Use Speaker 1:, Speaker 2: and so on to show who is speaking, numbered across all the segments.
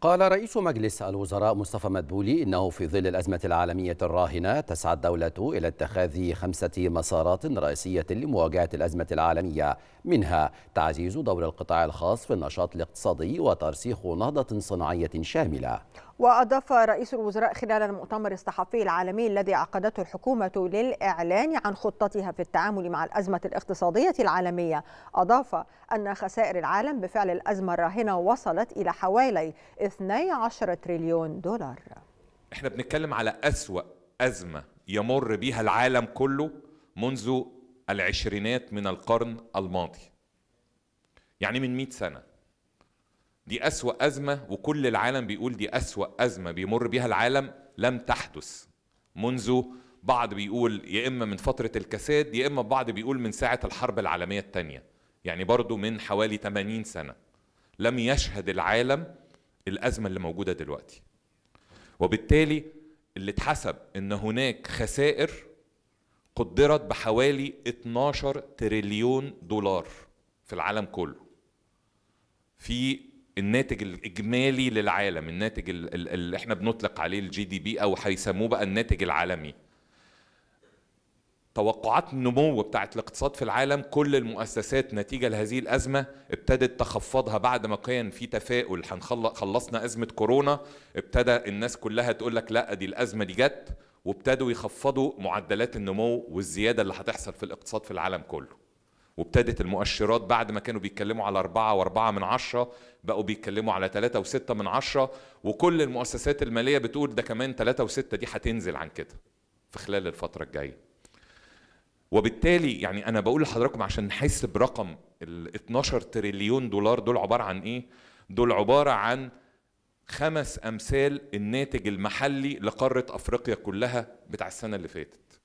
Speaker 1: قال رئيس مجلس الوزراء مصطفى مدبولي إنه في ظل الأزمة العالمية الراهنة تسعى الدولة إلى اتخاذ خمسة مسارات رئيسية لمواجهة الأزمة العالمية منها تعزيز دور القطاع الخاص في النشاط الاقتصادي وترسيخ نهضة صناعية شاملة
Speaker 2: وأضاف رئيس الوزراء خلال المؤتمر الصحفي العالمي الذي عقدته الحكومة للإعلان عن خطتها في التعامل مع الأزمة الاقتصادية العالمية أضاف أن خسائر العالم بفعل الأزمة الراهنة وصلت إلى حوالي 12 تريليون دولار
Speaker 3: احنا بنتكلم على أسوأ أزمة يمر بها العالم كله منذ العشرينات من القرن الماضي يعني من 100 سنة دي أسوأ أزمة وكل العالم بيقول دي أسوأ أزمة بيمر بيها العالم لم تحدث منذ بعض بيقول يا إما من فترة الكساد يا إما بعض بيقول من ساعة الحرب العالمية الثانية يعني برضو من حوالي 80 سنة لم يشهد العالم الأزمة اللي موجودة دلوقتي وبالتالي اللي اتحسب ان هناك خسائر قدرت بحوالي 12 تريليون دولار في العالم كله في الناتج الاجمالي للعالم الناتج اللي احنا بنطلق عليه الجي دي بي او هيسموه بقى الناتج العالمي توقعات النمو بتاعت الاقتصاد في العالم كل المؤسسات نتيجة لهذه الأزمة ابتدت تخفضها بعد ما كان في تفاؤل خلصنا أزمة كورونا ابتدى الناس كلها تقول لك لا دي الأزمة دي جت وابتدوا يخفضوا معدلات النمو والزيادة اللي هتحصل في الاقتصاد في العالم كله وابتدت المؤشرات بعد ما كانوا بيتكلموا على أربعة وأربعة من عشرة بقوا بيتكلموا على ثلاثة وستة من عشرة وكل المؤسسات المالية بتقول ده كمان ثلاثة وستة دي هتنزل عن كده في خلال الفترة الجاية وبالتالي يعني أنا بقول لحضراتكم عشان نحس برقم ال 12 تريليون دولار دول عبارة عن إيه؟ دول عبارة عن خمس أمثال الناتج المحلي لقارة أفريقيا كلها بتاع السنة اللي فاتت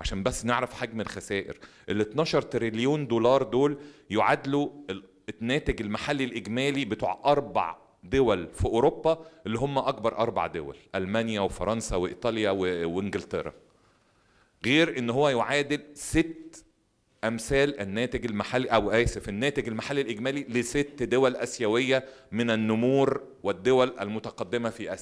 Speaker 3: عشان بس نعرف حجم الخسائر ال 12 تريليون دولار دول يعادلوا الناتج المحلي الاجمالي بتوع اربع دول في اوروبا اللي هم اكبر اربع دول المانيا وفرنسا وايطاليا وانجلترا غير ان هو يعادل ست امثال الناتج المحلي او اسف الناتج المحلي الاجمالي لست دول اسيويه من النمور والدول المتقدمه في اسيا